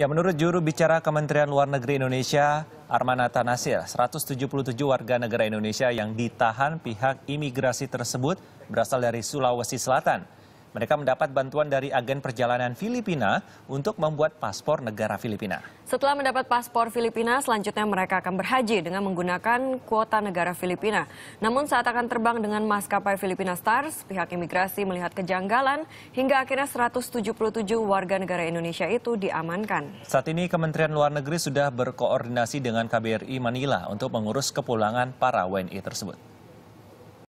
Ya, menurut juru bicara Kementerian Luar Negeri Indonesia, Armana Atanasil, 177 warga negara Indonesia yang ditahan pihak imigrasi tersebut berasal dari Sulawesi Selatan. Mereka mendapat bantuan dari agen perjalanan Filipina untuk membuat paspor negara Filipina. Setelah mendapat paspor Filipina, selanjutnya mereka akan berhaji dengan menggunakan kuota negara Filipina. Namun saat akan terbang dengan maskapai Filipina Stars, pihak imigrasi melihat kejanggalan hingga akhirnya 177 warga negara Indonesia itu diamankan. Saat ini Kementerian Luar Negeri sudah berkoordinasi dengan KBRI Manila untuk mengurus kepulangan para WNI tersebut.